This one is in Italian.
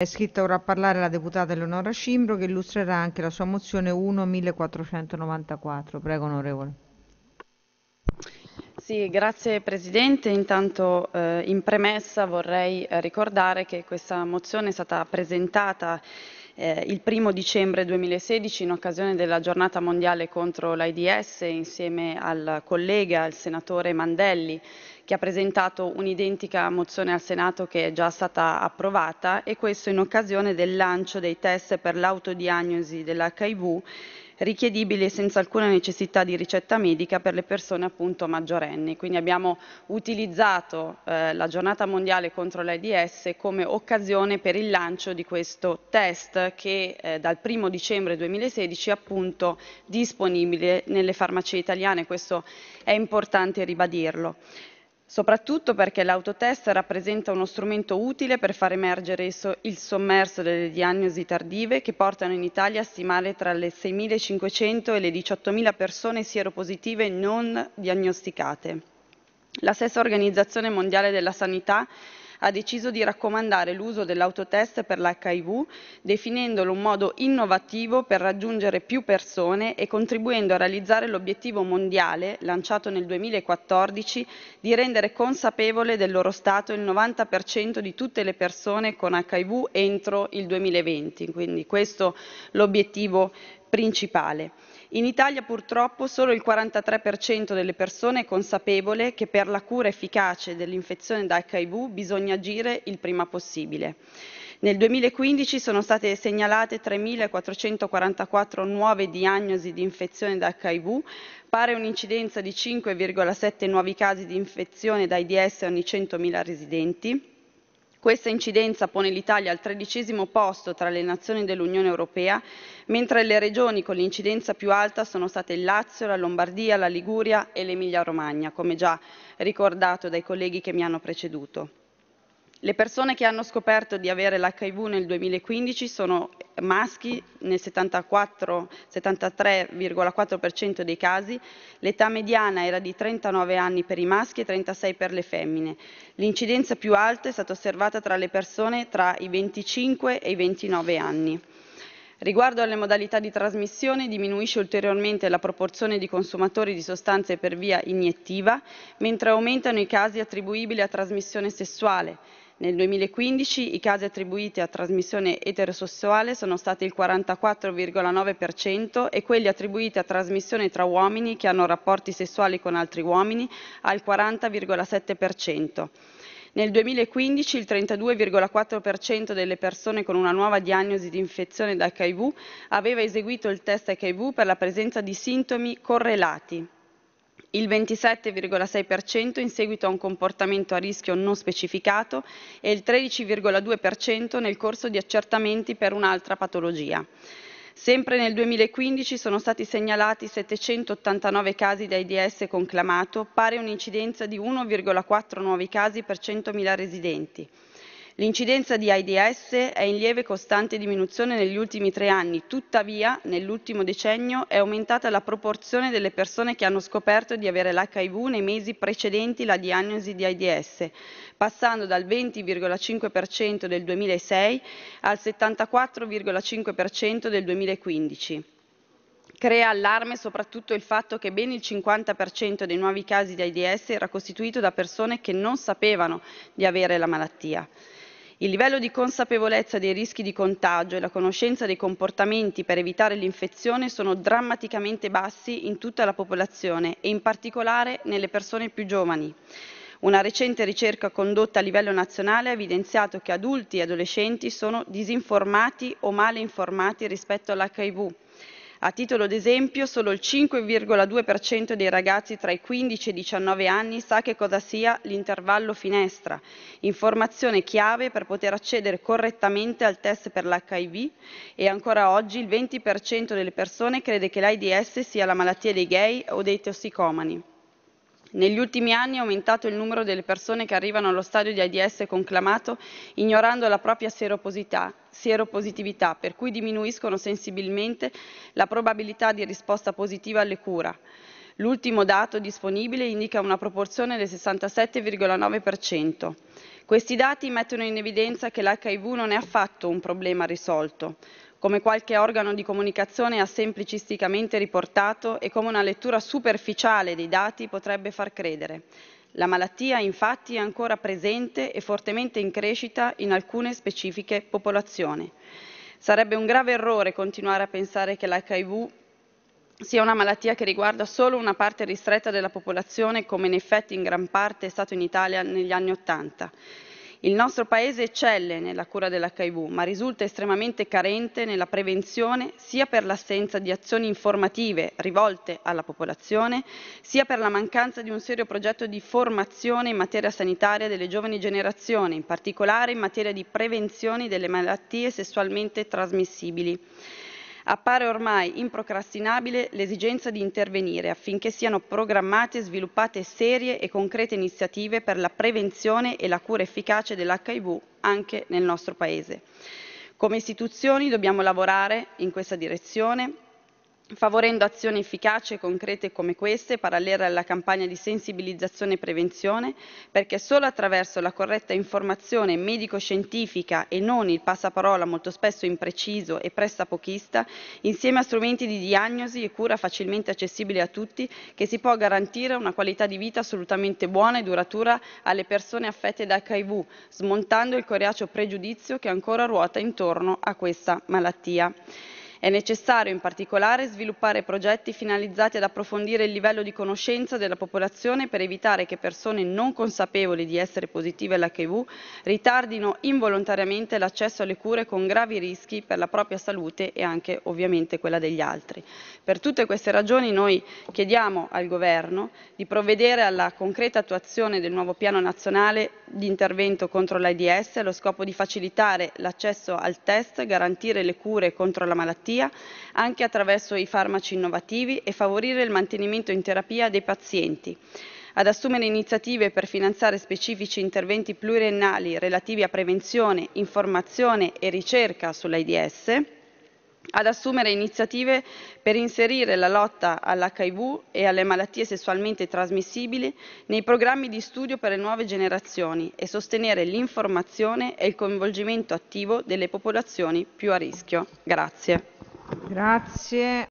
È iscritta ora a parlare la deputata Eleonora Cimbro che illustrerà anche la sua mozione 1.1494. Prego onorevole. Sì, grazie Presidente. Intanto eh, in premessa vorrei eh, ricordare che questa mozione è stata presentata eh, il primo dicembre 2016 in occasione della giornata mondiale contro l'AIDS insieme al collega, il senatore Mandelli, che ha presentato un'identica mozione al Senato che è già stata approvata e questo in occasione del lancio dei test per l'autodiagnosi dell'HIV richiedibili senza alcuna necessità di ricetta medica per le persone appunto maggiorenni. Quindi abbiamo utilizzato eh, la giornata mondiale contro l'AIDS come occasione per il lancio di questo test che eh, dal 1 dicembre 2016 è appunto disponibile nelle farmacie italiane, questo è importante ribadirlo soprattutto perché l'autotest rappresenta uno strumento utile per far emergere il sommerso delle diagnosi tardive che portano in Italia a stimare tra le 6.500 e le 18.000 persone sieropositive non diagnosticate. La stessa Organizzazione Mondiale della Sanità ha deciso di raccomandare l'uso dell'autotest per l'HIV, definendolo un modo innovativo per raggiungere più persone e contribuendo a realizzare l'obiettivo mondiale, lanciato nel 2014, di rendere consapevole del loro stato il 90% di tutte le persone con HIV entro il 2020. Quindi questo l'obiettivo principale. In Italia purtroppo solo il 43% delle persone è consapevole che per la cura efficace dell'infezione da HIV bisogna agire il prima possibile. Nel 2015 sono state segnalate 3.444 nuove diagnosi di infezione da HIV, pare un'incidenza di 5,7 nuovi casi di infezione da AIDS ogni 100.000 residenti questa incidenza pone l'Italia al tredicesimo posto tra le nazioni dell'Unione Europea, mentre le regioni con l'incidenza più alta sono state il Lazio, la Lombardia, la Liguria e l'Emilia Romagna, come già ricordato dai colleghi che mi hanno preceduto. Le persone che hanno scoperto di avere l'HIV nel 2015 sono maschi nel 73,4% dei casi, l'età mediana era di 39 anni per i maschi e 36 per le femmine. L'incidenza più alta è stata osservata tra le persone tra i 25 e i 29 anni. Riguardo alle modalità di trasmissione, diminuisce ulteriormente la proporzione di consumatori di sostanze per via iniettiva, mentre aumentano i casi attribuibili a trasmissione sessuale, nel 2015 i casi attribuiti a trasmissione eterosessuale sono stati il 44,9% e quelli attribuiti a trasmissione tra uomini che hanno rapporti sessuali con altri uomini al 40,7%. Nel 2015 il 32,4% delle persone con una nuova diagnosi di infezione da HIV aveva eseguito il test HIV per la presenza di sintomi correlati, il 27,6% in seguito a un comportamento a rischio non specificato e il 13,2% nel corso di accertamenti per un'altra patologia. Sempre nel 2015 sono stati segnalati 789 casi di AIDS conclamato, pari a un'incidenza di 1,4 nuovi casi per 100.000 residenti. L'incidenza di AIDS è in lieve costante diminuzione negli ultimi tre anni, tuttavia nell'ultimo decennio è aumentata la proporzione delle persone che hanno scoperto di avere l'HIV nei mesi precedenti la diagnosi di AIDS, passando dal 20,5% del 2006 al 74,5% del 2015. Crea allarme soprattutto il fatto che ben il 50% dei nuovi casi di AIDS era costituito da persone che non sapevano di avere la malattia. Il livello di consapevolezza dei rischi di contagio e la conoscenza dei comportamenti per evitare l'infezione sono drammaticamente bassi in tutta la popolazione e in particolare nelle persone più giovani. Una recente ricerca condotta a livello nazionale ha evidenziato che adulti e adolescenti sono disinformati o male informati rispetto all'HIV a titolo d'esempio, solo il 5,2% dei ragazzi tra i 15 e i 19 anni sa che cosa sia l'intervallo finestra, informazione chiave per poter accedere correttamente al test per l'HIV e ancora oggi il 20% delle persone crede che l'AIDS sia la malattia dei gay o dei tossicomani. Negli ultimi anni è aumentato il numero delle persone che arrivano allo stadio di AIDS conclamato ignorando la propria seropositività, per cui diminuiscono sensibilmente la probabilità di risposta positiva alle cure. L'ultimo dato disponibile indica una proporzione del 67,9%. Questi dati mettono in evidenza che l'HIV non è affatto un problema risolto come qualche organo di comunicazione ha semplicisticamente riportato e come una lettura superficiale dei dati potrebbe far credere. La malattia infatti è ancora presente e fortemente in crescita in alcune specifiche popolazioni. Sarebbe un grave errore continuare a pensare che l'HIV sia una malattia che riguarda solo una parte ristretta della popolazione, come in effetti in gran parte è stato in Italia negli anni Ottanta. Il nostro Paese eccelle nella cura dell'HIV, ma risulta estremamente carente nella prevenzione sia per l'assenza di azioni informative rivolte alla popolazione, sia per la mancanza di un serio progetto di formazione in materia sanitaria delle giovani generazioni, in particolare in materia di prevenzione delle malattie sessualmente trasmissibili appare ormai improcrastinabile l'esigenza di intervenire affinché siano programmate e sviluppate serie e concrete iniziative per la prevenzione e la cura efficace dell'HIV anche nel nostro Paese. Come istituzioni dobbiamo lavorare in questa direzione favorendo azioni efficaci e concrete come queste, parallele alla campagna di sensibilizzazione e prevenzione, perché solo attraverso la corretta informazione medico-scientifica e non il passaparola molto spesso impreciso e pressapochista, insieme a strumenti di diagnosi e cura facilmente accessibili a tutti, che si può garantire una qualità di vita assolutamente buona e duratura alle persone affette da HIV, smontando il coriaceo pregiudizio che ancora ruota intorno a questa malattia. È necessario in particolare sviluppare progetti finalizzati ad approfondire il livello di conoscenza della popolazione per evitare che persone non consapevoli di essere positive all'HIV ritardino involontariamente l'accesso alle cure con gravi rischi per la propria salute e anche ovviamente quella degli altri. Per tutte queste ragioni noi chiediamo al Governo di provvedere alla concreta attuazione del nuovo piano nazionale di intervento contro l'AIDS allo scopo di facilitare l'accesso al test, garantire le cure contro la malattia malattia anche attraverso i farmaci innovativi e favorire il mantenimento in terapia dei pazienti, ad assumere iniziative per finanziare specifici interventi pluriennali relativi a prevenzione, informazione e ricerca sull'AIDS, ad assumere iniziative per inserire la lotta all'HIV e alle malattie sessualmente trasmissibili nei programmi di studio per le nuove generazioni e sostenere l'informazione e il coinvolgimento attivo delle popolazioni più a rischio. Grazie grazie